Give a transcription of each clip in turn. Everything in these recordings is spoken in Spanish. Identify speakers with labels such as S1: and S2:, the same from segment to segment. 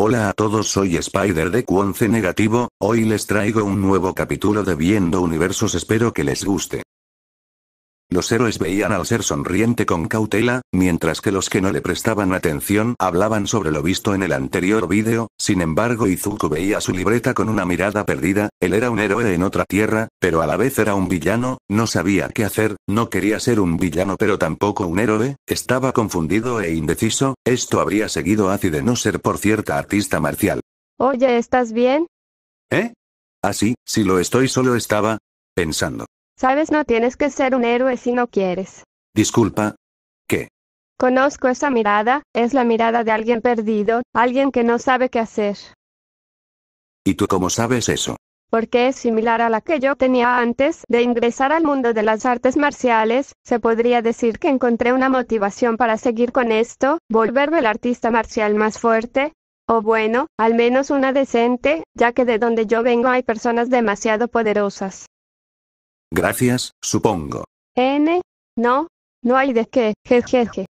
S1: Hola a todos soy Spider de q Negativo, hoy les traigo un nuevo capítulo de Viendo Universos espero que les guste. Los héroes veían al ser sonriente con cautela, mientras que los que no le prestaban atención hablaban sobre lo visto en el anterior vídeo, sin embargo Izuku veía su libreta con una mirada perdida, él era un héroe en otra tierra, pero a la vez era un villano, no sabía qué hacer, no quería ser un villano pero tampoco un héroe, estaba confundido e indeciso, esto habría seguido así de no ser por cierta artista marcial. Oye, ¿estás bien? ¿Eh? Así, ¿Ah, si lo estoy solo estaba, pensando. Sabes, no tienes que ser un héroe si no quieres. Disculpa. ¿Qué? Conozco esa mirada, es la mirada de alguien perdido, alguien que no sabe qué hacer. ¿Y tú cómo sabes eso? Porque es similar a la que yo tenía antes de ingresar al mundo de las artes marciales, se podría decir que encontré una motivación para seguir con esto, volverme el artista marcial más fuerte, o bueno, al menos una decente, ya que de donde yo vengo hay personas demasiado poderosas. Gracias, supongo. N. No. No hay de qué, jejeje.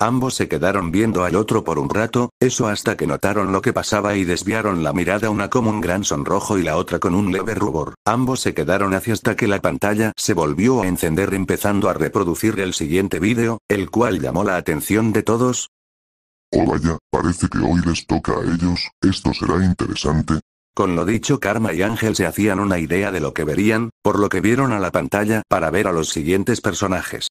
S1: Ambos se quedaron viendo al otro por un rato, eso hasta que notaron lo que pasaba y desviaron la mirada una con un gran sonrojo y la otra con un leve rubor. Ambos se quedaron hacia hasta que la pantalla se volvió a encender empezando a reproducir el siguiente vídeo, el cual llamó la atención de todos.
S2: Hola ya, parece que hoy les toca a ellos, esto será interesante, con lo
S1: dicho, Karma y Ángel se hacían una idea de lo que verían, por lo que vieron a la pantalla para ver a los siguientes personajes.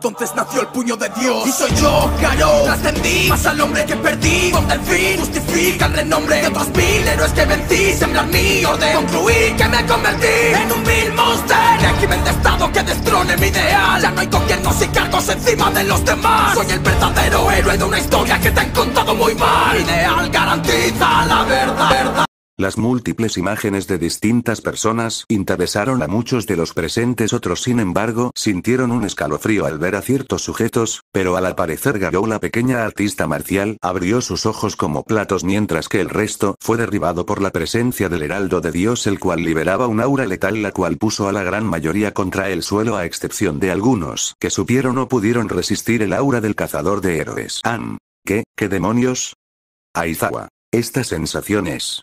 S2: Entonces nació el puño de Dios Y soy yo, caro, trascendí Más al hombre que perdí, donde el fin Justifica el renombre de otros mil héroes que vencí Sembrar mi orden, concluir que me convertí En un mil monster Régimen de estado que destrone mi ideal Ya no hay gobiernos y cargos encima de los demás Soy el verdadero héroe de una historia que te han contado muy mal Ideal garantiza la verdad.
S1: Las múltiples imágenes de distintas personas interesaron a muchos de los presentes, otros sin embargo sintieron un escalofrío al ver a ciertos sujetos, pero al aparecer Garou la pequeña artista marcial abrió sus ojos como platos mientras que el resto fue derribado por la presencia del heraldo de Dios el cual liberaba un aura letal la cual puso a la gran mayoría contra el suelo a excepción de algunos que supieron o pudieron resistir el aura del cazador de héroes. Am. ¿Qué, qué demonios? Aizawa. Estas sensaciones.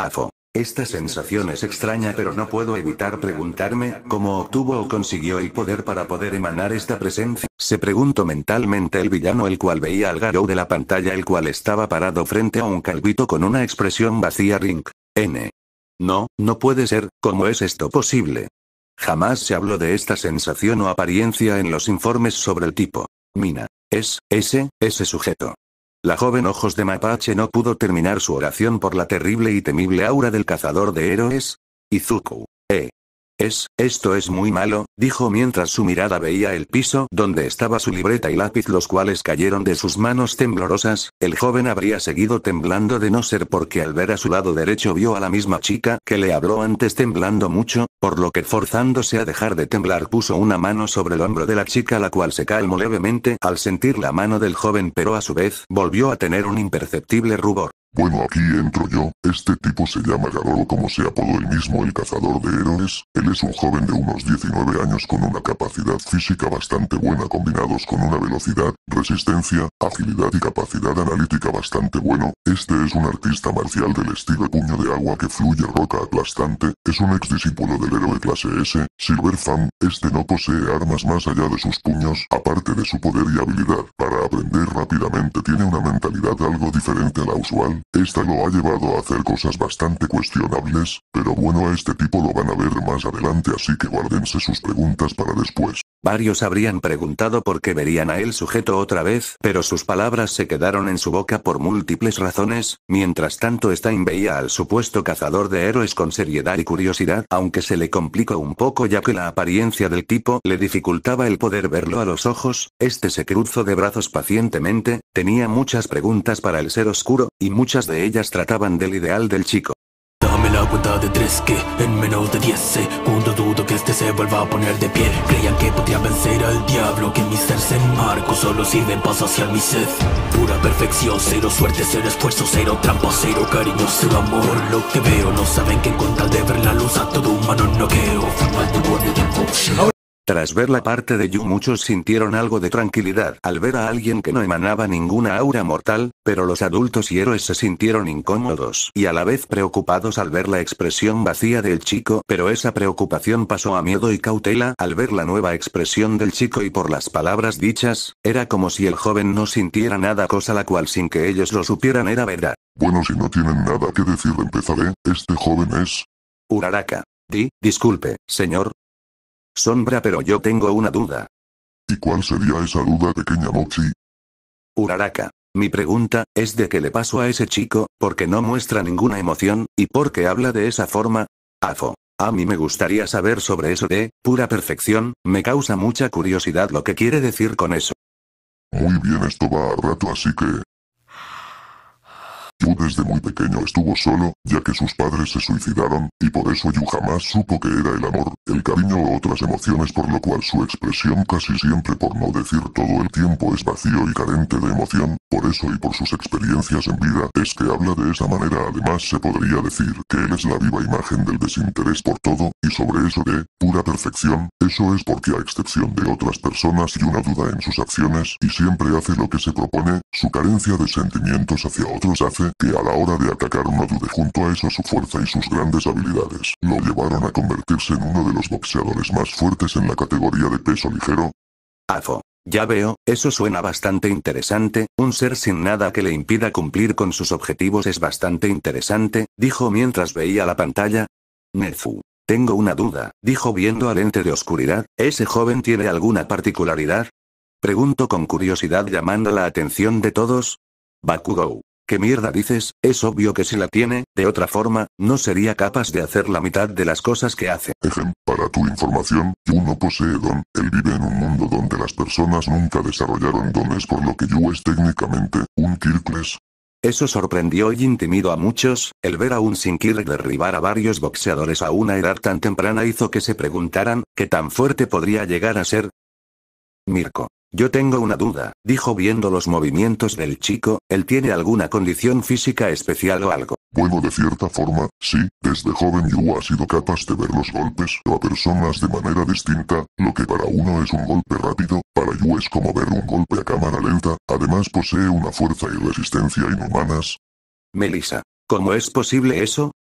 S1: AFO. Esta sensación es extraña pero no puedo evitar preguntarme, ¿cómo obtuvo o consiguió el poder para poder emanar esta presencia? Se preguntó mentalmente el villano el cual veía al Garou de la pantalla el cual estaba parado frente a un calvito con una expresión vacía Rink. N. No, no puede ser, ¿cómo es esto posible? Jamás se habló de esta sensación o apariencia en los informes sobre el tipo. Mina. Es, ese, ese sujeto. La joven Ojos de Mapache no pudo terminar su oración por la terrible y temible aura del cazador de héroes. Izuku. E. Es, esto es muy malo, dijo mientras su mirada veía el piso donde estaba su libreta y lápiz los cuales cayeron de sus manos temblorosas, el joven habría seguido temblando de no ser porque al ver a su lado derecho vio a la misma chica que le habló antes temblando mucho, por lo que forzándose a dejar de temblar puso una mano sobre el hombro de la chica la cual se calmó levemente al sentir la mano del joven pero a su vez volvió a tener un imperceptible rubor.
S2: Bueno aquí entro yo, este tipo se llama Garolo como se apodó el mismo el cazador de héroes, él es un joven de unos 19 años con una capacidad física bastante buena combinados con una velocidad, resistencia, agilidad y capacidad analítica bastante bueno, este es un artista marcial del estilo puño de agua que fluye roca aplastante, es un ex discípulo del héroe clase S, Silver Fan, este no posee armas más allá de sus puños, aparte de su poder y habilidad, para aprender rápidamente tiene una mentalidad algo diferente a la usual, esta lo ha llevado a hacer cosas bastante cuestionables, pero bueno a este tipo lo van a ver más adelante así que guárdense sus preguntas para después.
S1: Varios habrían preguntado por qué verían a el sujeto otra vez, pero sus palabras se quedaron en su boca por múltiples razones, mientras tanto Stein veía al supuesto cazador de héroes con seriedad y curiosidad, aunque se le complicó un poco ya que la apariencia del tipo le dificultaba el poder verlo a los ojos, este se cruzó de brazos pacientemente, tenía muchas preguntas para el ser oscuro, y muchas muchas de ellas trataban del ideal del chico.
S2: Dame la cuenta de tres que en menos de diez eh. cuando dudo que este se vuelva a poner de pie. Creían que podía vencer al diablo, que mis seres marco solo sirven paso hacia mi sed. Pura perfección, cero suerte, cero esfuerzo, cero trampa, cero cariño, cero amor. Lo que veo no saben que con tal de ver la luz a todo humano no creo.
S1: Tras ver la parte de Yu muchos sintieron algo de tranquilidad al ver a alguien que no emanaba ninguna aura mortal, pero los adultos y héroes se sintieron incómodos y a la vez preocupados al ver la expresión vacía del chico, pero esa preocupación pasó a miedo y cautela al ver la nueva expresión del chico y por las palabras dichas, era como si el joven no sintiera nada cosa la cual sin que ellos lo supieran era verdad.
S2: Bueno si no tienen nada que decir empezaré, este joven es... Uraraka.
S1: Di, disculpe, señor, Sombra, pero yo tengo una duda.
S2: ¿Y cuál sería esa duda, pequeña Mochi?
S1: Uraraka. Mi pregunta, es de qué le paso a ese chico, porque no muestra ninguna emoción, y porque habla de esa forma. Afo. A mí me gustaría saber sobre eso de, pura perfección, me causa mucha curiosidad lo que quiere decir con eso.
S2: Muy bien, esto va a rato así que, desde muy pequeño estuvo solo, ya que sus padres se suicidaron, y por eso Yu jamás supo que era el amor, el cariño o otras emociones por lo cual su expresión casi siempre por no decir todo el tiempo es vacío y carente de emoción, por eso y por sus experiencias en vida es que habla de esa manera además se podría decir que él es la viva imagen del desinterés por todo, y sobre eso de, pura perfección, eso es porque a excepción de otras personas y una duda en sus acciones, y siempre hace lo que se propone, su carencia de sentimientos hacia otros hace que a la hora de atacar no dude. Junto a eso su fuerza y sus grandes habilidades lo llevaron a convertirse en uno de los boxeadores más fuertes en la categoría de peso ligero.
S1: Afo. Ya veo, eso suena bastante interesante, un ser sin nada que le impida cumplir con sus objetivos es bastante interesante, dijo mientras veía la pantalla. Nefu. Tengo una duda, dijo viendo al ente de oscuridad, ¿ese joven tiene alguna particularidad? Pregunto con curiosidad llamando la atención de todos. Bakugou. ¿Qué mierda dices? Es obvio que si la tiene, de otra forma, no sería capaz de hacer la mitad de las cosas que hace.
S2: Ejem, para tu información, Yu no posee don, él vive en un mundo donde las personas nunca desarrollaron dones por lo que Yu es técnicamente, un Kirkles. Eso sorprendió y intimidó a muchos, el ver a un
S1: Sinkir derribar a varios boxeadores a una edad tan temprana hizo que se preguntaran, ¿qué tan fuerte podría llegar a ser? Mirko. Yo tengo una duda, dijo viendo los movimientos del chico, él tiene alguna condición física especial o algo.
S2: Bueno, de cierta forma, sí, desde joven Yu ha sido capaz de ver los golpes o a personas de manera distinta, lo que para uno es un golpe rápido, para Yu es como ver un golpe a cámara lenta, además posee una fuerza y resistencia inhumanas.
S1: Melissa, ¿cómo es posible eso?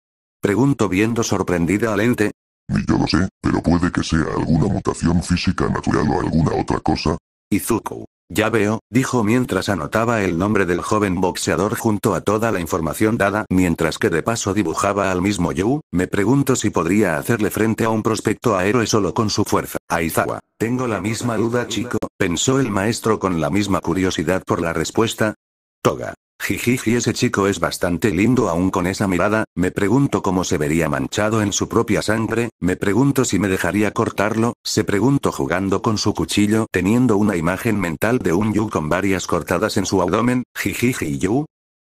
S1: Pregunto viendo sorprendida al ente,
S2: ni yo lo sé, pero puede que sea alguna mutación física natural o alguna otra cosa, Izuku.
S1: Ya veo, dijo mientras anotaba el nombre del joven boxeador junto a toda la información dada, mientras que de paso dibujaba al mismo Yu, me pregunto si podría hacerle frente a un prospecto aéreo solo con su fuerza. Aizawa, tengo la misma duda chico, pensó el maestro con la misma curiosidad por la respuesta. Toga, Jijiji ese chico es bastante lindo aún con esa mirada, me pregunto cómo se vería manchado en su propia sangre, me pregunto si me dejaría cortarlo, se preguntó jugando con su cuchillo teniendo una imagen mental de un Yu con varias cortadas en su abdomen, jijiji Yu.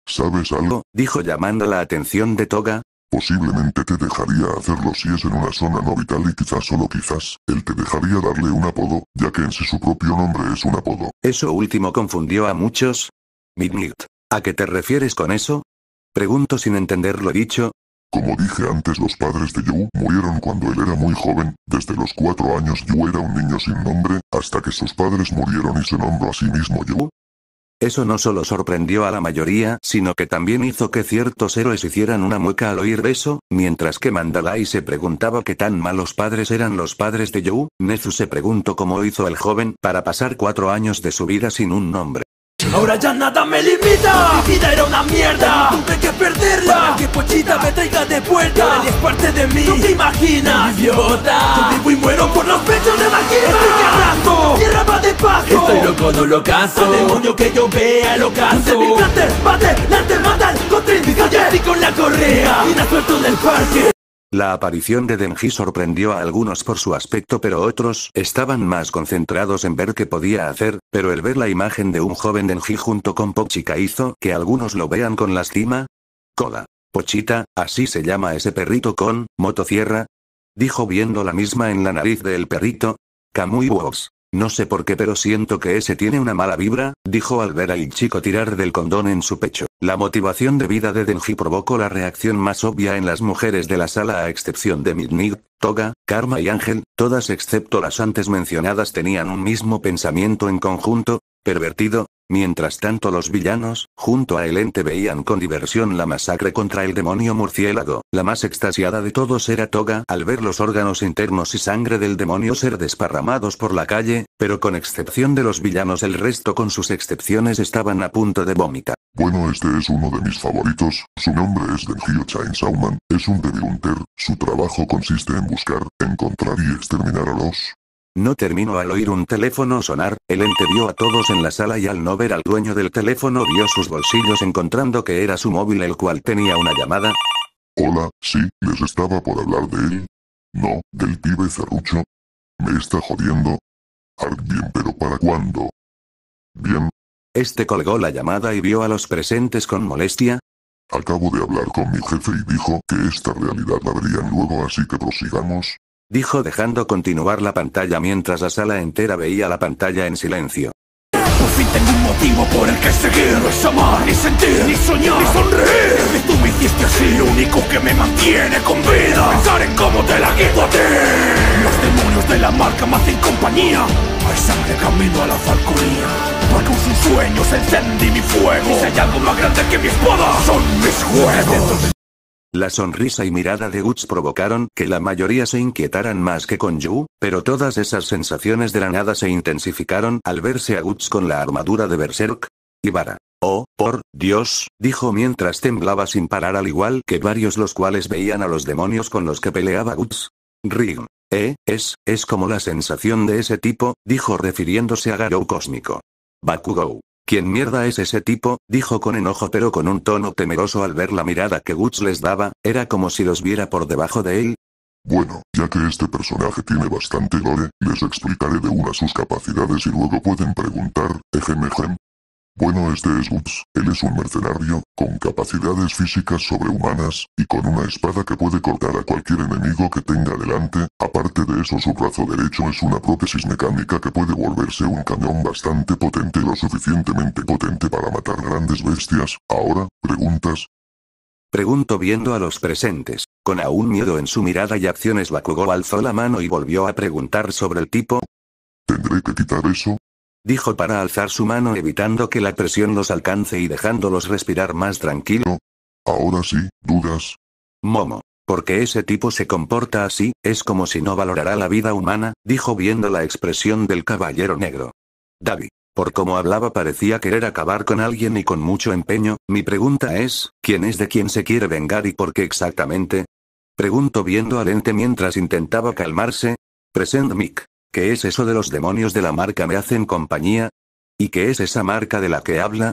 S1: ¿Sabes algo? dijo llamando la atención de Toga.
S2: Posiblemente te dejaría hacerlo si es en una zona no vital y quizás solo quizás, él te dejaría darle un apodo, ya que en sí su propio nombre es un apodo.
S1: Eso último confundió a muchos. Midnight. ¿A qué te refieres con eso? Pregunto sin entender lo dicho.
S2: Como dije antes, los padres de Yu murieron cuando él era muy joven, desde los cuatro años Yu era un niño sin nombre, hasta que sus padres murieron y se nombró a sí mismo Yu.
S1: Eso no solo sorprendió a la mayoría, sino que también hizo que ciertos héroes hicieran una mueca al oír eso, mientras que Mandalay se preguntaba qué tan malos padres eran los padres de Yu, Nezu se preguntó cómo hizo el joven para pasar cuatro años de su vida sin un nombre.
S2: Ahora ya nada me limita Mi vida era una mierda Tuve que perderla Para que Pochita me traiga de vuelta es parte de mí No te imaginas Idiota Yo vivo y muero por los pechos de máquina. Estoy carrasco ah. Tierra va de paso Estoy
S1: loco, no lo caso
S2: Al demonio que yo vea lo caso mi plante, bate, lante, matan Contra indicación Y con la correa Y la suelto del parque
S1: la aparición de Denji sorprendió a algunos por su aspecto pero otros estaban más concentrados en ver qué podía hacer, pero el ver la imagen de un joven Denji junto con Pochica hizo que algunos lo vean con lástima. Coda. Pochita, así se llama ese perrito con motosierra. Dijo viendo la misma en la nariz del perrito. Kamui no sé por qué, pero siento que ese tiene una mala vibra, dijo al ver al chico tirar del condón en su pecho. La motivación de vida de Denji provocó la reacción más obvia en las mujeres de la sala, a excepción de Midnight, Toga, Karma y Ángel, todas excepto las antes mencionadas tenían un mismo pensamiento en conjunto, pervertido, Mientras tanto los villanos, junto a el ente veían con diversión la masacre contra el demonio murciélago, la más extasiada de todos era Toga al ver los órganos internos y sangre del demonio ser desparramados por la calle, pero con excepción de los villanos el resto con sus excepciones estaban a punto de vómita.
S2: Bueno este es uno de mis favoritos, su nombre es Denjio Chainsawman, es un debilunter, su trabajo consiste en buscar, encontrar y exterminar a los
S1: no terminó al oír un teléfono sonar, el ente vio a todos en la sala y al no ver al dueño del teléfono vio sus bolsillos encontrando que era su móvil el cual tenía una llamada.
S2: Hola, sí, les estaba por hablar de él. No, del pibe Cerrucho. Me está jodiendo. bien pero ¿para cuándo? Bien.
S1: Este colgó la llamada y vio a los presentes con molestia. Acabo de hablar con mi jefe y dijo que
S2: esta realidad la verían luego así que prosigamos,
S1: dijo dejando continuar la pantalla mientras la sala entera veía la pantalla en silencio.
S2: Por fin tengo un motivo por el que seguir es amar, ni sentir, ni soñar, ni sonreír tú me hiciste así, lo único que me mantiene con vida Pensar en cómo te la quito a ti Los demonios de la marca me hacen compañía Hay sangre camino a la falconía Porque con sus sueños encendí mi fuego Y si hay algo más grande que mi espada Son mis juegos
S1: la sonrisa y mirada de Guts provocaron que la mayoría se inquietaran más que con Yu, pero todas esas sensaciones de la nada se intensificaron al verse a Guts con la armadura de Berserk. Ibara. Oh, por Dios, dijo mientras temblaba sin parar al igual que varios los cuales veían a los demonios con los que peleaba Guts. Ring. Eh, es, es como la sensación de ese tipo, dijo refiriéndose a Garou Cósmico. Bakugou. ¿Quién mierda es ese tipo? dijo con enojo pero con un tono temeroso al ver la mirada que Guts les daba, era como si los viera por debajo de él.
S2: Bueno, ya que este personaje tiene bastante lore, les explicaré de una sus capacidades y luego pueden preguntar, ejem bueno este es Guts, él es un mercenario, con capacidades físicas sobrehumanas, y con una espada que puede cortar a cualquier enemigo que tenga delante, aparte de eso su brazo derecho es una prótesis mecánica que puede volverse un cañón bastante potente lo suficientemente potente para matar grandes bestias, ahora, preguntas.
S1: Pregunto viendo a los presentes, con aún miedo en su mirada y acciones Bakugo alzó la mano y volvió a preguntar sobre el tipo.
S2: Tendré que quitar eso,
S1: dijo para alzar su mano evitando que la presión los alcance y dejándolos respirar más tranquilo.
S2: Ahora sí, dudas.
S1: Momo. Porque ese tipo se comporta así, es como si no valorara la vida humana, dijo viendo la expresión del caballero negro. David. Por como hablaba parecía querer acabar con alguien y con mucho empeño, mi pregunta es, ¿quién es de quién se quiere vengar y por qué exactamente? Preguntó viendo al ente mientras intentaba calmarse. Present Mick. ¿Qué es eso de los demonios de la marca me hacen compañía? ¿Y qué es esa marca de la que habla?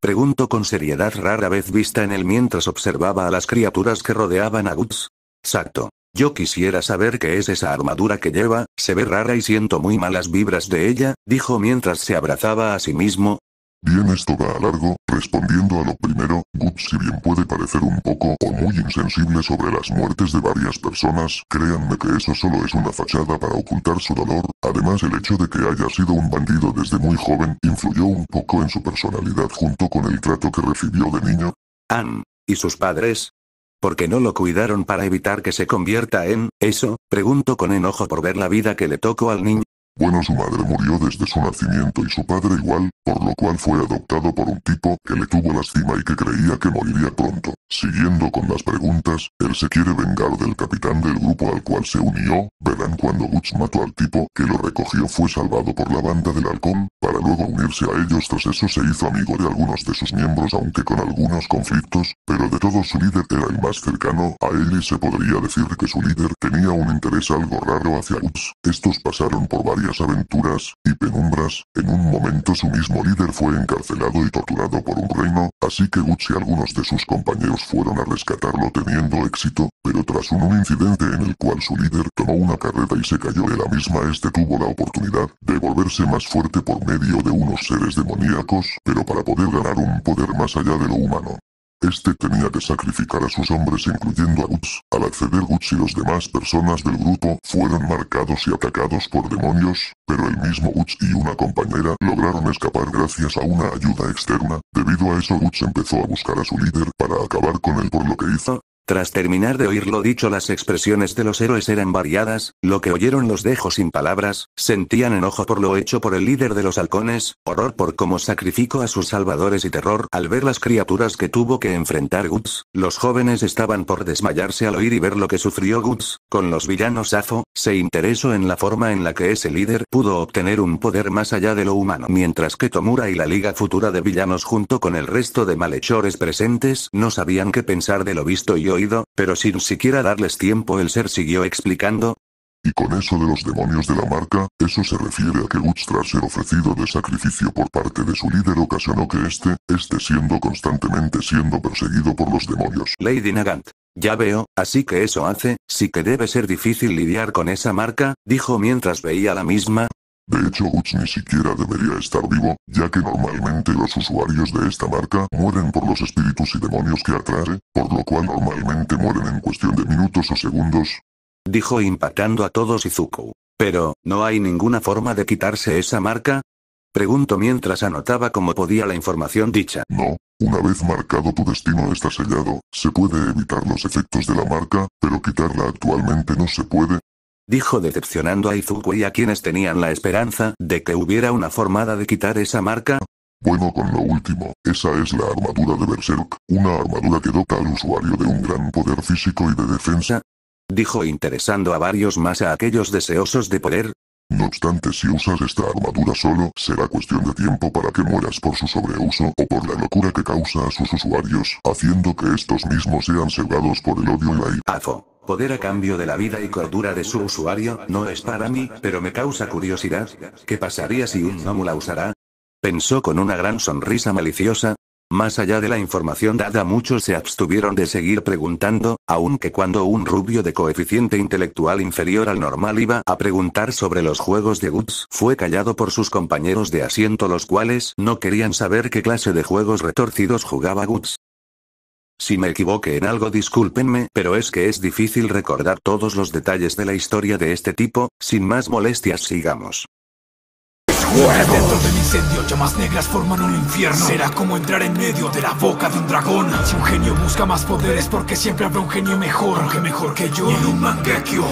S1: Pregunto con seriedad rara vez vista en él mientras observaba a las criaturas que rodeaban a Guts. Exacto. Yo quisiera saber qué es esa armadura que lleva, se ve rara y siento muy malas vibras de ella, dijo mientras se abrazaba a sí mismo,
S2: Bien esto va a largo, respondiendo a lo primero, Good si bien puede parecer un poco o muy insensible sobre las muertes de varias personas, créanme que eso solo es una fachada para ocultar su dolor, además el hecho de que haya sido un bandido desde muy joven influyó un poco en su personalidad junto con el trato que recibió de niño. Ann, ¿y sus padres? ¿Por qué no lo
S1: cuidaron para evitar que se convierta en eso? Pregunto con enojo por ver la vida que le tocó al
S2: niño. Bueno, su madre murió desde su nacimiento y su padre igual, por lo cual fue adoptado por un tipo que le tuvo lástima y que creía que moriría pronto. Siguiendo con las preguntas, él se quiere vengar del capitán del grupo al cual se unió, verán cuando Butch mató al tipo que lo recogió fue salvado por la banda del halcón, para luego unirse a ellos tras eso se hizo amigo de algunos de sus miembros aunque con algunos conflictos, pero de todos su líder era el más cercano a él y se podría decir que su líder tenía un interés algo raro hacia Woods, Estos pasaron por varias aventuras y penumbras, en un momento su mismo líder fue encarcelado y torturado por un reino, así que Gucci y algunos de sus compañeros fueron a rescatarlo teniendo éxito, pero tras un, incidente en el cual su líder tomó una carreta y se cayó de la misma este tuvo la oportunidad de volverse más fuerte por medio de unos seres demoníacos, pero para poder ganar un poder más allá de lo humano. Este tenía que sacrificar a sus hombres incluyendo a Uts. Al acceder Uts y los demás personas del grupo fueron marcados y atacados por demonios, pero el mismo Uts y una compañera lograron escapar gracias a una ayuda externa. Debido a eso Uts empezó a buscar a su líder para acabar con él por lo que hizo tras terminar
S1: de oír lo dicho, las expresiones de los héroes eran variadas, lo que oyeron los dejó sin palabras, sentían enojo por lo hecho por el líder de los halcones, horror por cómo sacrificó a sus salvadores y terror al ver las criaturas que tuvo que enfrentar Guts, los jóvenes estaban por desmayarse al oír y ver lo que sufrió Guts, con los villanos AFO, se interesó en la forma en la que ese líder pudo obtener un poder más allá de lo humano, mientras que Tomura y la Liga Futura de Villanos junto con el resto de malhechores presentes no sabían qué pensar de lo visto y pero sin siquiera darles tiempo el ser siguió explicando.
S2: Y con eso de los demonios de la marca, eso se refiere a que Guts tras ser ofrecido de sacrificio por parte de su líder ocasionó que este, esté siendo constantemente siendo perseguido por los demonios.
S1: Lady Nagant. Ya veo, así que eso hace, sí que debe ser difícil lidiar con esa marca, dijo mientras veía la
S2: misma, de hecho Guts ni siquiera debería estar vivo, ya que normalmente los usuarios de esta marca mueren por los espíritus y demonios que atrae, por lo cual normalmente mueren en cuestión de minutos o segundos.
S1: Dijo impactando a todos Izuku. Pero, ¿no hay ninguna forma de quitarse esa marca? Pregunto mientras anotaba como podía la información dicha. No,
S2: una vez marcado tu destino está sellado, se puede evitar los efectos de la marca, pero quitarla actualmente no se puede, dijo decepcionando a Izuku y a quienes
S1: tenían la esperanza de que hubiera una formada de quitar esa marca.
S2: Bueno con lo último, esa es la armadura de Berserk, una armadura que dota al usuario de un gran poder físico y de defensa. Dijo
S1: interesando a varios más a aquellos deseosos
S2: de poder, no obstante si usas esta armadura solo, será cuestión de tiempo para que mueras por su sobreuso o por la locura que causa a sus usuarios, haciendo que estos mismos sean cegados por el odio y la ira.
S1: Afo. Poder a cambio de la vida y cordura de su usuario, no es para mí, pero me causa curiosidad. ¿Qué pasaría si un gnomo la usará? Pensó con una gran sonrisa maliciosa, más allá de la información dada muchos se abstuvieron de seguir preguntando, aunque cuando un rubio de coeficiente intelectual inferior al normal iba a preguntar sobre los juegos de Guts, fue callado por sus compañeros de asiento los cuales no querían saber qué clase de juegos retorcidos jugaba Guts. Si me equivoqué en algo discúlpenme, pero es que es difícil recordar todos los detalles de la historia de este tipo, sin más molestias sigamos. Dentro del incendio llamas negras forman un infierno
S2: Será como entrar en medio de la boca de un dragón Si un genio busca más poderes porque siempre habrá un genio mejor que mejor que yo en un mangekyo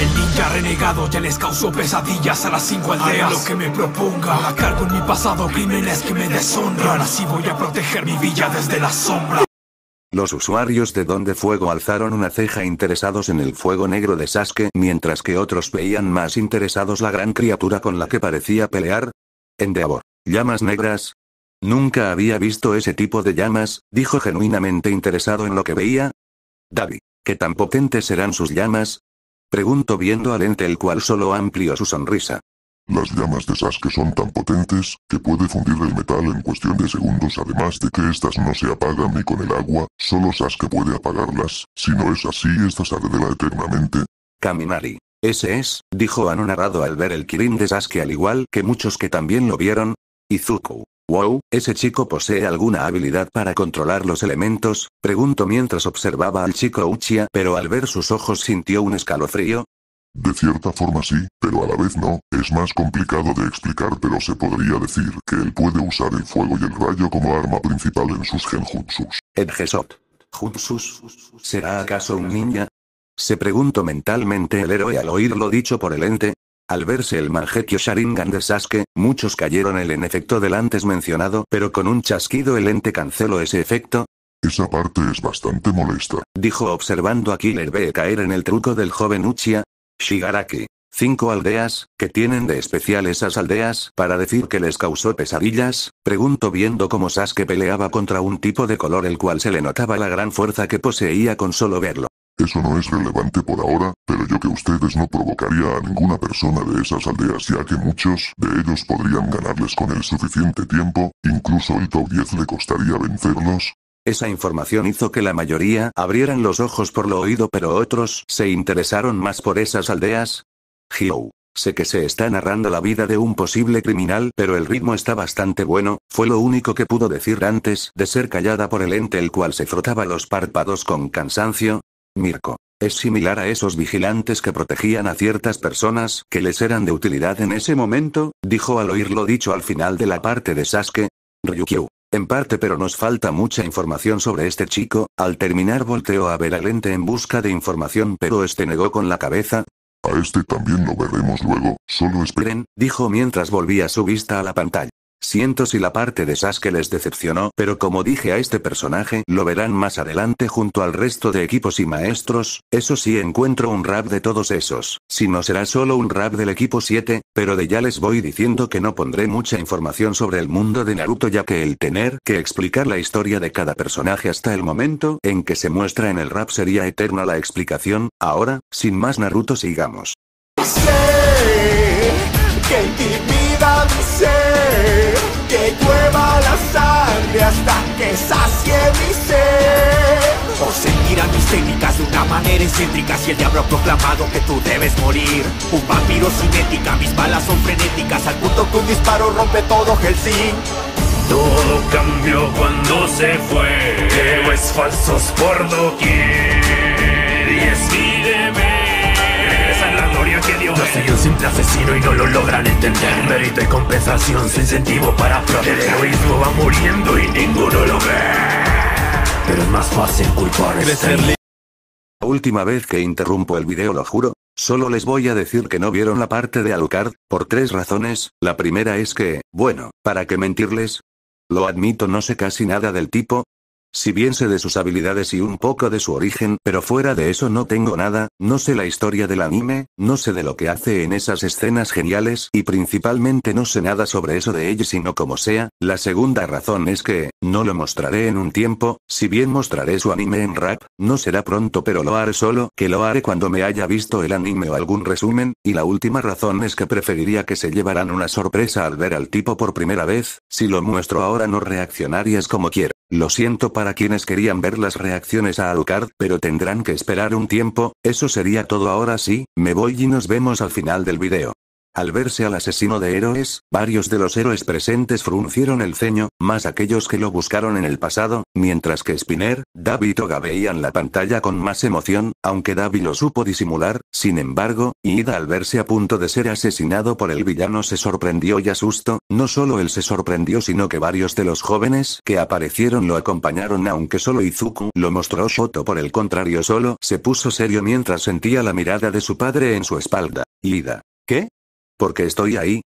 S2: el ninja renegado ya les causó pesadillas a las cinco aldeas A lo que me proponga cargo con mi pasado crímenes que me deshonran Así voy a proteger mi villa desde la sombra
S1: los usuarios de Don de Fuego alzaron una ceja interesados en el fuego negro de Sasuke mientras que otros veían más interesados la gran criatura con la que parecía pelear. Endeavor. ¿Llamas negras? Nunca había visto ese tipo de llamas, dijo genuinamente interesado en lo que veía. David, ¿Qué tan potentes serán sus llamas? Preguntó viendo al ente el cual solo amplió su sonrisa.
S2: Las llamas de Sasuke son tan potentes, que puede fundir el metal en cuestión de segundos además de que estas no se apagan ni con el agua, solo Sasuke puede apagarlas, si no es así estas arderá eternamente. Kaminari.
S1: Ese es, dijo anonadado al ver el Kirin de Sasuke al igual que muchos que también lo vieron. Izuku. Wow, ese chico posee alguna habilidad para controlar los elementos, preguntó mientras observaba al chico Uchiha, pero al ver sus ojos sintió un escalofrío,
S2: de cierta forma sí, pero a la vez no, es más complicado de explicar pero se podría decir que él puede usar el fuego y el rayo como arma principal en sus genjutsus. En Gesot.
S1: Jutsus. ¿Será acaso un ninja? Se preguntó mentalmente el héroe al oír lo dicho por el ente. Al verse el Mangetio Sharingan de Sasuke, muchos cayeron el en efecto del antes mencionado, pero con un chasquido el ente canceló ese efecto,
S2: esa parte es bastante molesta.
S1: Dijo observando a Killer B caer en el truco del joven Uchiha. Shigaraki. Cinco aldeas, que tienen de especial esas aldeas para decir que les causó pesadillas? Pregunto viendo cómo Sasuke peleaba contra un tipo de color el cual se le notaba la gran fuerza que poseía con solo verlo.
S2: Eso no es relevante por ahora, pero yo que ustedes no provocaría a ninguna persona de esas aldeas ya que muchos de ellos podrían ganarles con el suficiente tiempo, incluso el top 10 le costaría vencerlos,
S1: esa información hizo que la mayoría abrieran los ojos por lo oído, pero otros se interesaron más por esas aldeas. Hyou. Sé que se está narrando la vida de un posible criminal, pero el ritmo está bastante bueno, fue lo único que pudo decir antes de ser callada por el ente el cual se frotaba los párpados con cansancio. Mirko. Es similar a esos vigilantes que protegían a ciertas personas que les eran de utilidad en ese momento, dijo al oír lo dicho al final de la parte de Sasuke. Ryukyu. En parte pero nos falta mucha información sobre este chico, al terminar volteó a ver a Lente en busca de información pero este negó con la cabeza.
S2: A este también lo veremos luego, solo
S1: esperen, dijo mientras volvía su vista a la pantalla. Siento si la parte de Sasuke les decepcionó, pero como dije a este personaje, lo verán más adelante junto al resto de equipos y maestros, eso sí encuentro un rap de todos esos, si no será solo un rap del equipo 7, pero de ya les voy diciendo que no pondré mucha información sobre el mundo de Naruto ya que el tener que explicar la historia de cada personaje hasta el momento en que se muestra en el rap sería eterna la explicación, ahora, sin más Naruto sigamos.
S2: la manera excéntrica si el diablo ha proclamado que tú debes morir Un vampiro cinética, mis balas son frenéticas Al punto que un disparo rompe todo Helsing Todo cambió cuando se fue es falsos por doquier Y es mi Esa la gloria que Dios Yo un simple asesino y no lo logran entender Mérito y compensación sin incentivo para proteger El heroísmo va muriendo y
S1: ninguno lo ve pero es más fácil culpar a este última vez que interrumpo el video lo juro, solo les voy a decir que no vieron la parte de Alucard, por tres razones, la primera es que, bueno, ¿para qué mentirles? Lo admito no sé casi nada del tipo, si bien sé de sus habilidades y un poco de su origen, pero fuera de eso no tengo nada, no sé la historia del anime, no sé de lo que hace en esas escenas geniales y principalmente no sé nada sobre eso de ella sino como sea, la segunda razón es que, no lo mostraré en un tiempo, si bien mostraré su anime en rap, no será pronto pero lo haré solo, que lo haré cuando me haya visto el anime o algún resumen, y la última razón es que preferiría que se llevaran una sorpresa al ver al tipo por primera vez, si lo muestro ahora no reaccionarías como quiero. Lo siento para quienes querían ver las reacciones a Alucard, pero tendrán que esperar un tiempo, eso sería todo ahora sí, me voy y nos vemos al final del video. Al verse al asesino de héroes, varios de los héroes presentes fruncieron el ceño, más aquellos que lo buscaron en el pasado, mientras que Spinner, David y Toga veían la pantalla con más emoción, aunque David lo supo disimular, sin embargo, Ida al verse a punto de ser asesinado por el villano se sorprendió y asustó, no solo él se sorprendió sino que varios de los jóvenes que aparecieron lo acompañaron aunque solo Izuku lo mostró Shoto por el contrario solo se puso serio mientras sentía la mirada de su padre en su espalda. Lida, ¿Qué? ¿Por qué estoy ahí?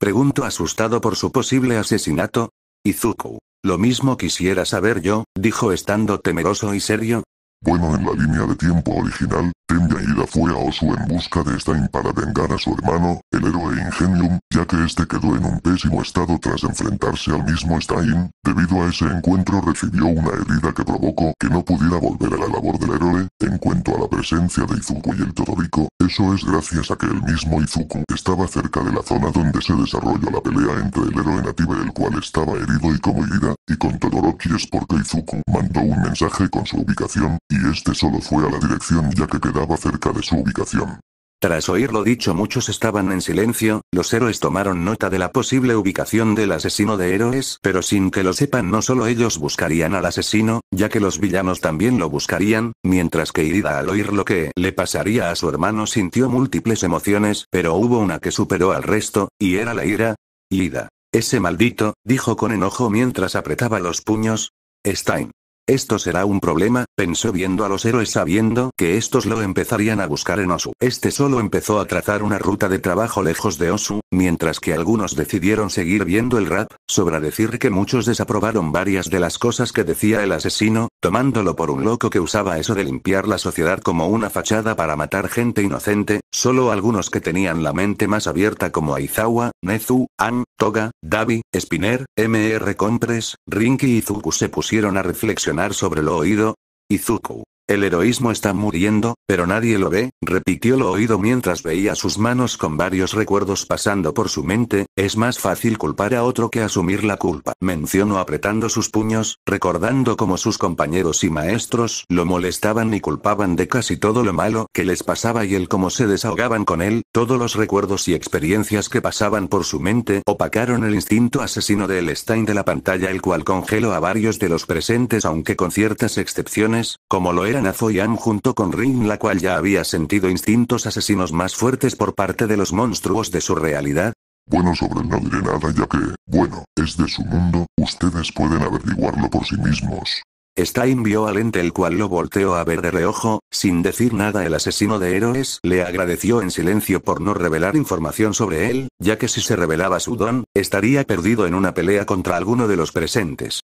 S1: Pregunto asustado por su posible asesinato. Izuku. Lo mismo quisiera saber yo, dijo estando temeroso y serio.
S2: Bueno, en la línea de tiempo original, Tenyaida fue a Osu en busca de Stein para vengar a su hermano, el héroe Ingenium, ya que este quedó en un pésimo estado tras enfrentarse al mismo Stein. Debido a ese encuentro recibió una herida que provocó que no pudiera volver a la labor del héroe. En cuanto a la presencia de Izuku y el Todorico, eso es gracias a que el mismo Izuku estaba cerca de la zona donde se desarrolló la pelea entre el héroe nativo el cual estaba herido y como herida, y con Todoroki es porque Izuku mandó un mensaje con su ubicación, y este solo fue a la dirección ya que quedaba cerca de su ubicación.
S1: Tras oír lo dicho muchos estaban en silencio, los héroes tomaron nota de la posible ubicación del asesino de héroes, pero sin que lo sepan no solo ellos buscarían al asesino, ya que los villanos también lo buscarían, mientras que Irida al oír lo que le pasaría a su hermano sintió múltiples emociones, pero hubo una que superó al resto, y era la ira. Ida. Ese maldito, dijo con enojo mientras apretaba los puños. Stein. Esto será un problema, pensó viendo a los héroes sabiendo que estos lo empezarían a buscar en Osu. Este solo empezó a trazar una ruta de trabajo lejos de Osu, mientras que algunos decidieron seguir viendo el rap, sobra decir que muchos desaprobaron varias de las cosas que decía el asesino, tomándolo por un loco que usaba eso de limpiar la sociedad como una fachada para matar gente inocente, solo algunos que tenían la mente más abierta como Aizawa, Nezu, An, Toga, Davi, Spinner, MR Compress, Rinky y Zuku se pusieron a reflexionar sobre el oído. Izuku. El heroísmo está muriendo, pero nadie lo ve, repitió lo oído mientras veía sus manos con varios recuerdos pasando por su mente, es más fácil culpar a otro que asumir la culpa, mencionó apretando sus puños, recordando cómo sus compañeros y maestros lo molestaban y culpaban de casi todo lo malo que les pasaba y el cómo se desahogaban con él, todos los recuerdos y experiencias que pasaban por su mente opacaron el instinto asesino del Stein de la pantalla el cual congeló a varios de los presentes aunque con ciertas excepciones, como lo era eran a junto con Ring la cual ya había sentido instintos asesinos más fuertes por parte de los monstruos de su realidad?
S2: Bueno sobre no diré nada ya que, bueno, es de su mundo, ustedes pueden averiguarlo por sí mismos.
S1: Stein vio al ente el cual lo volteó a ver de reojo, sin decir nada el asesino de héroes le agradeció en silencio por no revelar información sobre él, ya que si se revelaba su don, estaría perdido en una pelea contra alguno de los presentes.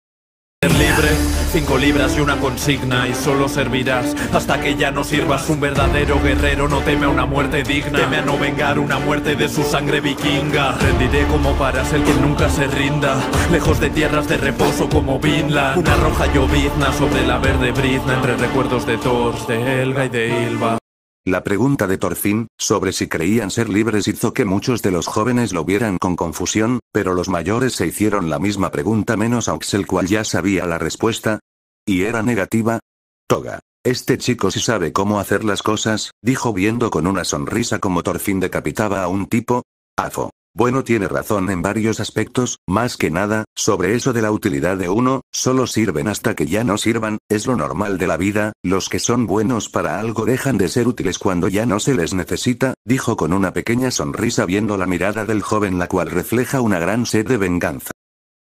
S1: Cinco libras y una consigna y solo servirás hasta que ya no sirvas. Un verdadero guerrero no teme a una muerte digna, teme a no vengar una muerte de su sangre vikinga. Rendiré como paras el que nunca se rinda, lejos de tierras de reposo como Vinland. Una roja llovizna sobre la verde brizna entre recuerdos de Thor, de Helga y de Ilva. La pregunta de Torfin, sobre si creían ser libres hizo que muchos de los jóvenes lo vieran con confusión, pero los mayores se hicieron la misma pregunta menos Auxel cual ya sabía la respuesta. Y era negativa. Toga. Este chico sí sabe cómo hacer las cosas, dijo viendo con una sonrisa como Torfin decapitaba a un tipo. Afo. Bueno, tiene razón en varios aspectos, más que nada, sobre eso de la utilidad de uno, solo sirven hasta que ya no sirvan, es lo normal de la vida, los que son buenos para algo dejan de ser útiles cuando ya no se les necesita, dijo con una pequeña sonrisa viendo la mirada del joven la cual refleja una gran sed de venganza.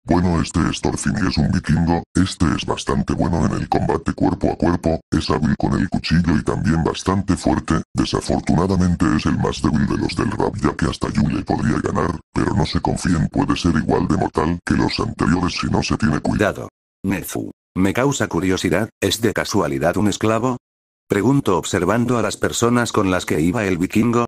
S2: Bueno este y es un vikingo, este es bastante bueno en el combate cuerpo a cuerpo, es hábil con el cuchillo y también bastante fuerte, desafortunadamente es el más débil de los del rap ya que hasta Yu podría ganar, pero no se confíen puede ser igual de mortal que los anteriores si no se tiene cuidado.
S1: Nezu. Me causa curiosidad, ¿es de casualidad un esclavo? Pregunto observando a las personas con las que iba el vikingo.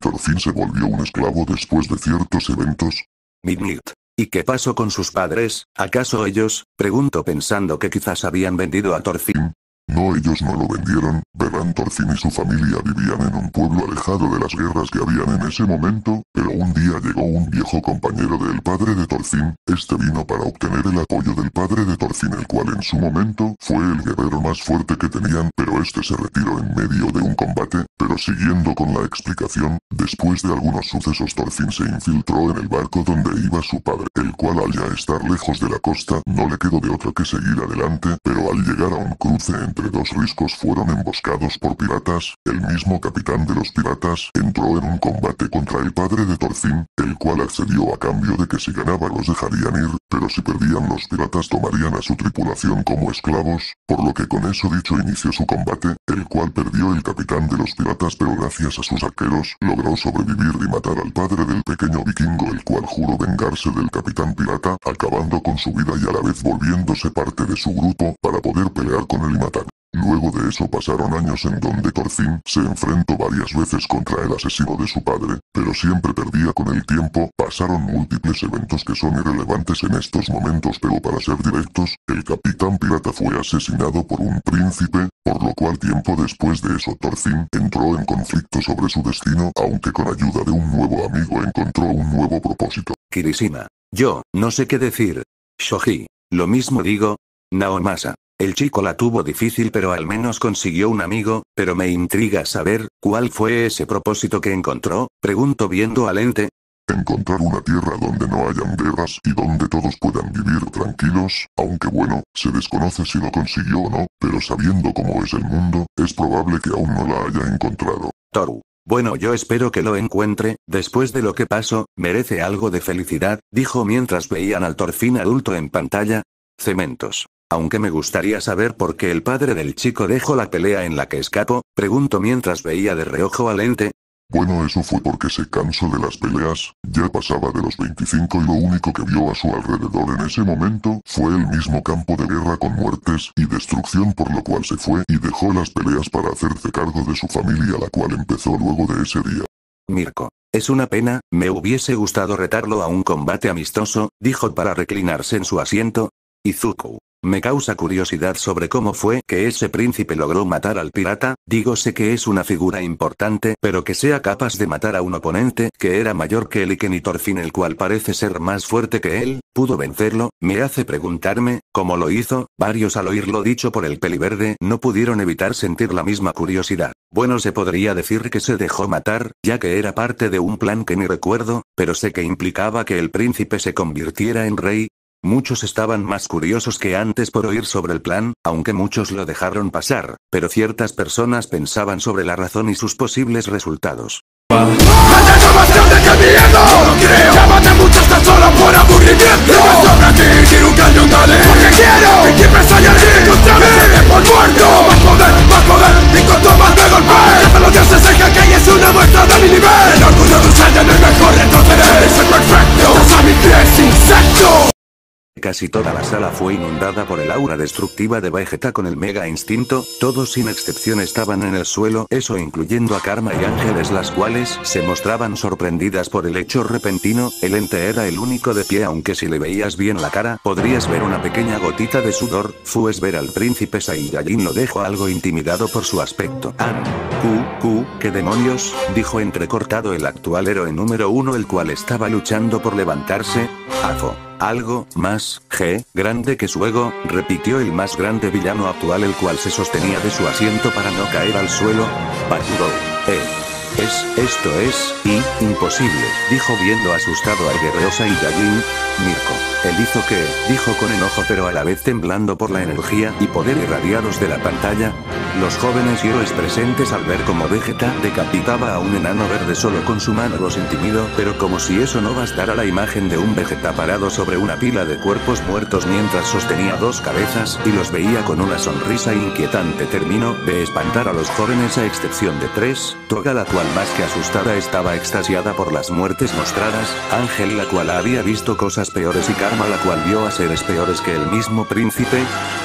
S1: Thorfinn se volvió un esclavo después de
S2: ciertos eventos.
S1: Midnight. ¿Y qué pasó con sus padres? ¿Acaso ellos? Pregunto pensando que quizás habían vendido a Torfin.
S2: No ellos no lo vendieron, Verán Torfin y su familia vivían en un pueblo alejado de las guerras que habían en ese momento, pero un día llegó un viejo compañero del padre de Torfin, este vino para obtener el apoyo del padre de Torfin el cual en su momento fue el guerrero más fuerte que tenían, pero este se retiró en medio de un combate, pero siguiendo con la explicación, después de algunos sucesos Torfin se infiltró en el barco donde iba su padre, el cual al ya estar lejos de la costa no le quedó de otra que seguir adelante, pero al llegar a un cruce en entre dos riscos fueron emboscados por piratas, el mismo capitán de los piratas entró en un combate contra el padre de Torfín, el cual accedió a cambio de que si ganaba los dejarían ir, pero si perdían los piratas tomarían a su tripulación como esclavos, por lo que con eso dicho inició su combate, el cual perdió el capitán de los piratas pero gracias a sus arqueros logró sobrevivir y matar al padre del pequeño vikingo el cual juró vengarse del capitán pirata, acabando con su vida y a la vez volviéndose parte de su grupo para poder pelear con él y matar Luego de eso pasaron años en donde Thorfinn se enfrentó varias veces contra el asesino de su padre, pero siempre perdía con el tiempo, pasaron múltiples eventos que son irrelevantes en estos momentos pero para ser directos, el capitán pirata fue asesinado por un príncipe, por lo cual tiempo después de eso Thorfinn entró en conflicto sobre su destino aunque con ayuda de un nuevo amigo encontró un nuevo propósito. Kirishima.
S1: Yo, no sé qué decir. Shoji. Lo mismo digo. Naomasa. El chico la tuvo difícil pero al menos consiguió un amigo, pero me intriga saber, ¿cuál fue ese propósito que encontró? Pregunto viendo al ente.
S2: Encontrar una tierra donde no hayan guerras y donde todos puedan vivir tranquilos, aunque bueno, se desconoce si lo consiguió o no, pero sabiendo cómo es el mundo, es probable que aún no la haya encontrado.
S1: Toru. Bueno, yo espero que lo encuentre, después de lo que pasó, merece algo de felicidad, dijo mientras veían al Torfin adulto en pantalla. Cementos. Aunque me gustaría saber por qué el padre del chico dejó la pelea en la que escapó, pregunto mientras veía de reojo al ente.
S2: Bueno, eso fue porque se cansó de las peleas, ya pasaba de los 25 y lo único que vio a su alrededor en ese momento fue el mismo campo de guerra con muertes y destrucción por lo cual se fue y dejó las peleas para hacerse cargo de su familia la cual empezó luego de ese día. Mirko.
S1: Es una pena,
S2: me hubiese
S1: gustado retarlo a un combate amistoso, dijo para reclinarse en su asiento, Izuku. Me causa curiosidad sobre cómo fue que ese príncipe logró matar al pirata, digo sé que es una figura importante pero que sea capaz de matar a un oponente que era mayor que él y que el cual parece ser más fuerte que él, pudo vencerlo, me hace preguntarme, ¿cómo lo hizo? Varios al oírlo dicho por el peliverde no pudieron evitar sentir la misma curiosidad. Bueno se podría decir que se dejó matar, ya que era parte de un plan que ni recuerdo, pero sé que implicaba que el príncipe se convirtiera en rey, Muchos estaban más curiosos que antes por oír sobre el plan, aunque muchos lo dejaron pasar, pero ciertas personas pensaban sobre la razón y sus posibles resultados. Casi toda la sala fue inundada por el aura destructiva de Vegeta con el mega instinto, todos sin excepción estaban en el suelo, eso incluyendo a Karma y Ángeles las cuales se mostraban sorprendidas por el hecho repentino, el ente era el único de pie aunque si le veías bien la cara, podrías ver una pequeña gotita de sudor, fues ver al príncipe Saiyajin lo dejó algo intimidado por su aspecto. Ah, Q, Q, qué demonios, dijo entrecortado el actual héroe número uno el cual estaba luchando por levantarse, Afo. Algo, más, G, grande que su ego, repitió el más grande villano actual el cual se sostenía de su asiento para no caer al suelo. Baturo, Eh. Es, esto es, y, imposible, dijo viendo asustado al y Saiyajin, Mirko. Él hizo que, dijo con enojo pero a la vez temblando por la energía y poder irradiados de la pantalla. Los jóvenes héroes presentes al ver como Vegeta decapitaba a un enano verde solo con su mano los intimidó, pero como si eso no bastara la imagen de un Vegeta parado sobre una pila de cuerpos muertos mientras sostenía dos cabezas y los veía con una sonrisa inquietante terminó de espantar a los jóvenes a excepción de tres, Toga la cual más que asustada estaba extasiada por las muertes mostradas, Ángel la cual había visto cosas peores y la cual vio a seres peores que el mismo príncipe?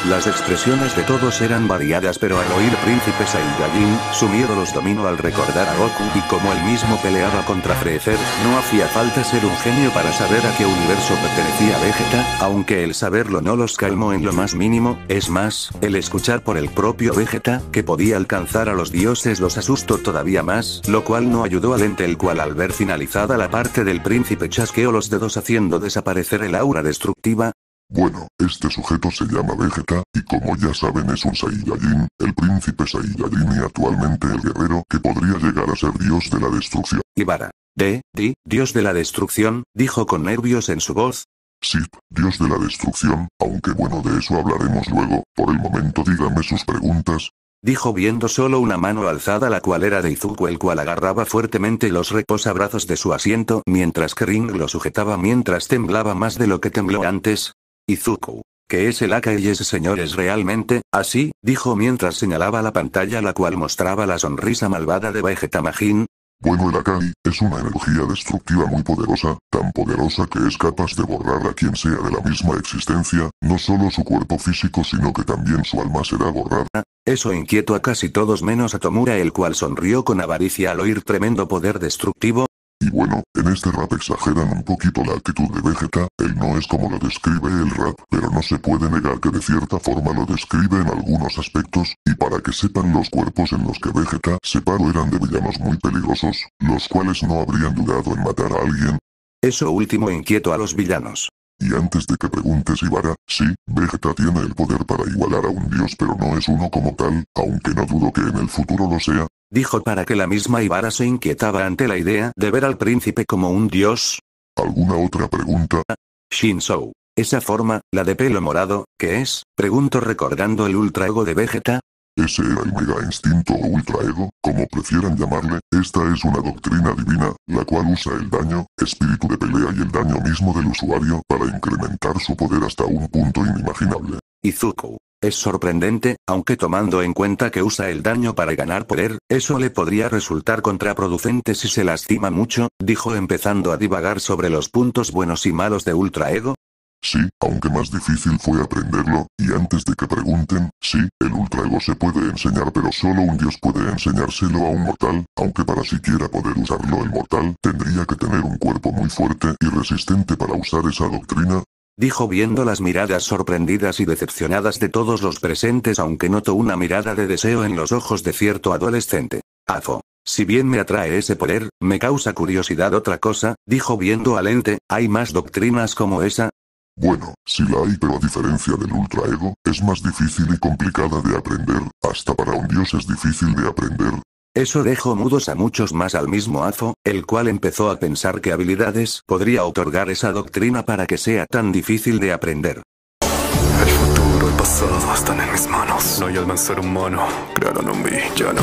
S1: Las expresiones de todos eran variadas pero al oír príncipe Saiyajin, su miedo los dominó al recordar a Goku y como él mismo peleaba contra Freezer, no hacía falta ser un genio para saber a qué universo pertenecía Vegeta, aunque el saberlo no los calmó en lo más mínimo, es más, el escuchar por el propio Vegeta, que podía alcanzar a los dioses los asustó todavía más, lo cual no ayudó al ente el cual al ver finalizada la parte del príncipe chasqueó los dedos haciendo desaparecer el aura destructiva?
S2: Bueno, este sujeto se llama Vegeta, y como ya saben es un Saiyajin, el príncipe Saiyajin y actualmente el guerrero que podría llegar a ser dios de la destrucción. Ibara.
S1: De, di, dios de la destrucción, dijo con nervios en su voz. Sí, dios de la destrucción, aunque bueno de
S2: eso hablaremos luego, por el momento dígame sus preguntas,
S1: dijo viendo solo una mano alzada la cual era de Izuku el cual agarraba fuertemente los reposabrazos de su asiento mientras que Ring lo sujetaba mientras temblaba más de lo que tembló antes. Izuku, que es el Aka y ese señor es realmente, así, dijo mientras señalaba la pantalla la cual mostraba la sonrisa malvada de Vegeta Majin,
S2: bueno, el Akali, es una energía destructiva muy poderosa, tan poderosa que es capaz de borrar a quien sea de la misma existencia, no solo su cuerpo físico sino que también su alma será borrada.
S1: Eso inquieto a casi todos menos a Tomura el cual sonrió con avaricia al oír tremendo poder destructivo,
S2: y bueno, en este rap exageran un poquito la actitud de Vegeta, él no es como lo describe el rap, pero no se puede negar que de cierta forma lo describe en algunos aspectos, y para que sepan los cuerpos en los que Vegeta se paró eran de villanos muy peligrosos, los cuales no habrían dudado en matar a alguien. Eso último inquieto a los villanos. Y antes de que preguntes Ivara, sí, Vegeta tiene el poder para igualar a un dios pero no es uno como tal, aunque no dudo que en el futuro lo sea,
S1: dijo para que la misma Ivara se inquietaba ante la idea de ver al príncipe como un dios. ¿Alguna otra pregunta? Shinso, Esa forma, la de pelo morado, ¿qué es? Pregunto recordando el ultra ego de Vegeta.
S2: Ese era el mega instinto o ego, como prefieran llamarle, esta es una doctrina divina, la cual usa el daño, espíritu de pelea y el daño mismo del usuario para incrementar su poder hasta un punto inimaginable.
S1: Izuku. Es sorprendente, aunque tomando en cuenta que usa el daño para ganar poder, eso le podría resultar contraproducente si se lastima mucho, dijo empezando a divagar sobre los puntos buenos y malos de Ultra Ego.
S2: Sí, aunque más difícil fue aprenderlo, y antes de que pregunten, sí, el Ultra Ego se puede enseñar pero solo un dios puede enseñárselo a un mortal, aunque para siquiera poder usarlo el mortal tendría que tener un cuerpo muy fuerte y resistente para usar esa doctrina,
S1: dijo viendo las miradas sorprendidas y decepcionadas de todos los presentes aunque notó una mirada de deseo en los ojos de cierto adolescente. Afo. Si bien me atrae ese poder, me causa curiosidad otra cosa, dijo viendo al ente, ¿hay más doctrinas como esa?
S2: Bueno, si la hay pero a diferencia del ultra ego, es más difícil y complicada de aprender, hasta para un dios es difícil de aprender,
S1: eso dejó mudos a muchos más al mismo Azo, el cual empezó a pensar qué habilidades podría otorgar esa doctrina para que sea tan difícil de aprender. El futuro, el pasado están en mis manos. No hay alma en ser humano, crearon un villano.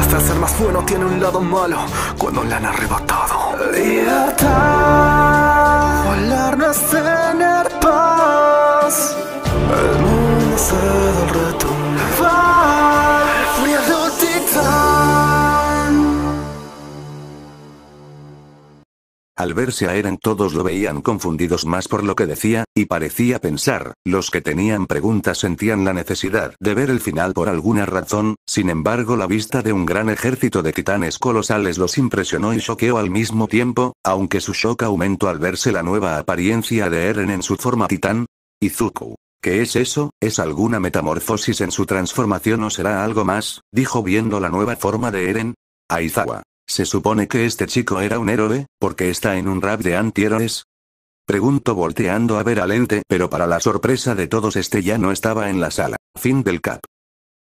S1: Hasta el ser más bueno tiene un lado malo cuando le han arrebatado.
S2: Libertad, volar no es tener paz. El mundo se
S1: Al verse a Eren todos lo veían confundidos más por lo que decía, y parecía pensar, los que tenían preguntas sentían la necesidad de ver el final por alguna razón, sin embargo la vista de un gran ejército de titanes colosales los impresionó y choqueó al mismo tiempo, aunque su shock aumentó al verse la nueva apariencia de Eren en su forma titán. Izuku. ¿Qué es eso? ¿Es alguna metamorfosis en su transformación o será algo más? dijo viendo la nueva forma de Eren. Aizawa. ¿Se supone que este chico era un héroe, porque está en un rap de antihéroes? Pregunto volteando a ver al ente, pero para la sorpresa de todos este ya no estaba en la sala. Fin del cap.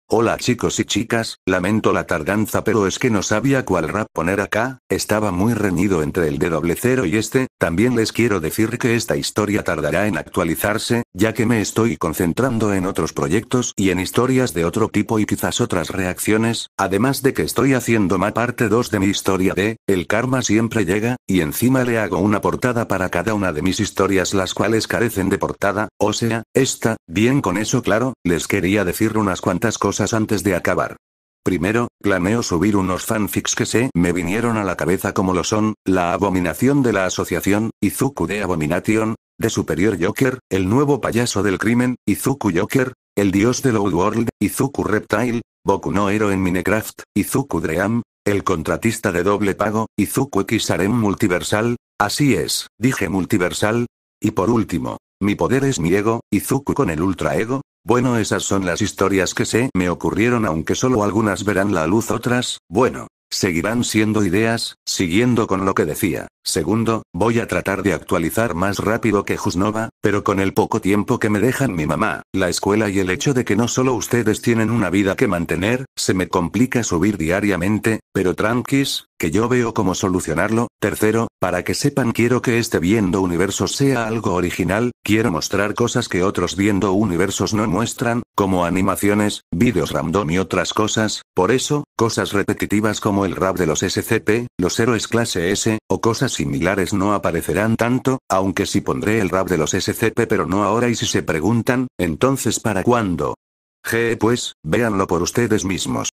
S1: Hola chicos y chicas, lamento la tardanza pero es que no sabía cuál rap poner acá, estaba muy reñido entre el de doble cero y este, también les quiero decir que esta historia tardará en actualizarse, ya que me estoy concentrando en otros proyectos y en historias de otro tipo y quizás otras reacciones, además de que estoy haciendo más parte 2 de mi historia de, el karma siempre llega, y encima le hago una portada para cada una de mis historias las cuales carecen de portada, o sea, esta, bien con eso claro, les quería decir unas cuantas cosas antes de acabar. Primero, planeo subir unos fanfics que se me vinieron a la cabeza como lo son, La Abominación de la Asociación, Izuku de abominación, de Superior Joker, El Nuevo Payaso del Crimen, Izuku Joker, El Dios del Old World, Izuku Reptile, Boku no Hero en Minecraft, Izuku Dream, El Contratista de Doble Pago, Izuku Kisarem Multiversal, así es, dije Multiversal. Y por último, mi poder es mi ego, Izuku con el ultra ego, bueno, esas son las historias que se me ocurrieron, aunque solo algunas verán la luz, otras, bueno, seguirán siendo ideas, siguiendo con lo que decía. Segundo, voy a tratar de actualizar más rápido que Jusnova, pero con el poco tiempo que me dejan mi mamá, la escuela y el hecho de que no solo ustedes tienen una vida que mantener, se me complica subir diariamente, pero tranquis, que yo veo cómo solucionarlo. Tercero, para que sepan quiero que este viendo universos sea algo original, quiero mostrar cosas que otros viendo universos no muestran, como animaciones, vídeos random y otras cosas, por eso, cosas repetitivas como el rap de los SCP, los héroes clase S, o cosas similares no aparecerán tanto, aunque sí pondré el rap de los SCP pero no ahora y si se preguntan, entonces ¿para cuándo? G pues, véanlo por ustedes mismos.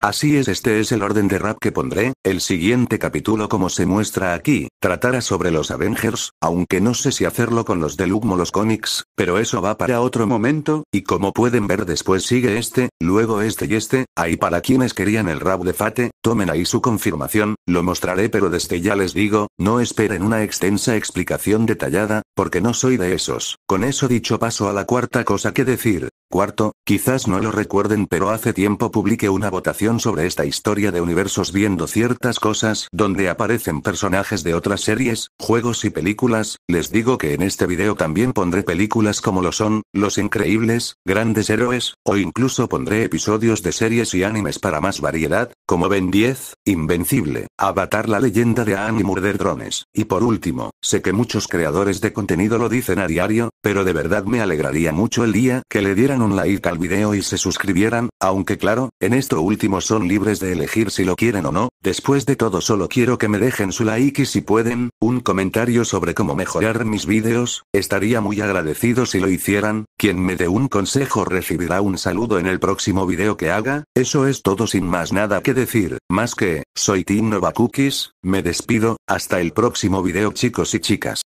S1: Así es, este es el orden de rap que pondré, el siguiente capítulo como se muestra aquí, tratará sobre los Avengers, aunque no sé si hacerlo con los de Lugmo los cómics, pero eso va para otro momento, y como pueden ver después sigue este, luego este y este, ahí para quienes querían el rap de Fate, tomen ahí su confirmación, lo mostraré pero desde ya les digo, no esperen una extensa explicación detallada, porque no soy de esos. Con eso dicho paso a la cuarta cosa que decir, Cuarto, quizás no lo recuerden pero hace tiempo publiqué una votación sobre esta historia de universos viendo ciertas cosas donde aparecen personajes de otras series, juegos y películas, les digo que en este video también pondré películas como lo son, Los Increíbles, Grandes Héroes, o incluso pondré episodios de series y animes para más variedad, como Ben 10, Invencible, Avatar la leyenda de annie y Murder Drones, y por último, sé que muchos creadores de contenido lo dicen a diario, pero de verdad me alegraría mucho el día que le dieran un like al video y se suscribieran, aunque claro, en esto último son libres de elegir si lo quieren o no, después de todo solo quiero que me dejen su like y si pueden, un comentario sobre cómo mejorar mis videos, estaría muy agradecido si lo hicieran, quien me dé un consejo recibirá un saludo en el próximo video que haga, eso es todo sin más nada que decir, más que, soy Team Nova Cookies, me despido, hasta el próximo video chicos y chicas.